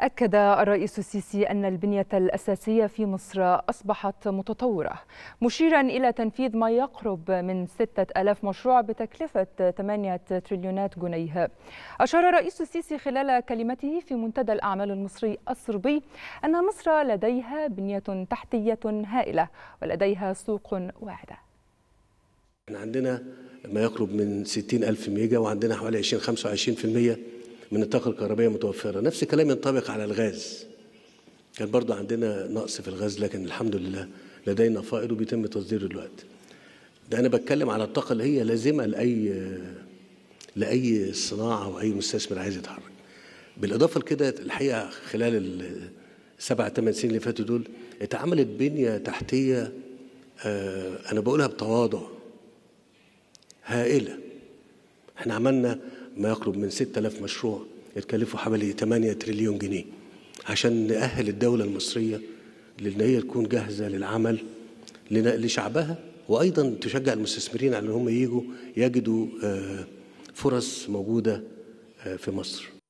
أكد الرئيس السيسي أن البنية الأساسية في مصر أصبحت متطورة مشيرا إلى تنفيذ ما يقرب من 6000 مشروع بتكلفة 8 تريليونات جنيه أشار الرئيس السيسي خلال كلمته في منتدى الأعمال المصري الصربي أن مصر لديها بنية تحتية هائلة ولديها سوق واعدة عندنا ما يقرب من 60000 ميجا وعندنا حوالي 20 25% من الطاقة الكهربائية متوفرة نفس الكلام ينطبق على الغاز كان برضو عندنا نقص في الغاز لكن الحمد لله لدينا فائض وبيتم تصديره دلوقتي ده أنا بتكلم على الطاقة اللي هي لازمة لأي لأي صناعة أو أي مستثمر عايز يتحرك بالإضافة لكده الحقيقة خلال السبع ثمان سنين اللي فاتوا دول اتعملت بنية تحتية آه، أنا بقولها بتواضع هائلة احنا عملنا ما يقرب من 6000 مشروع يتكلفوا حوالي 8 تريليون جنيه عشان نأهل الدولة المصرية لأن هي تكون جاهزة للعمل لشعبها وأيضا تشجع المستثمرين على أن هم يجوا يجدوا آه، فرص موجودة آه، في مصر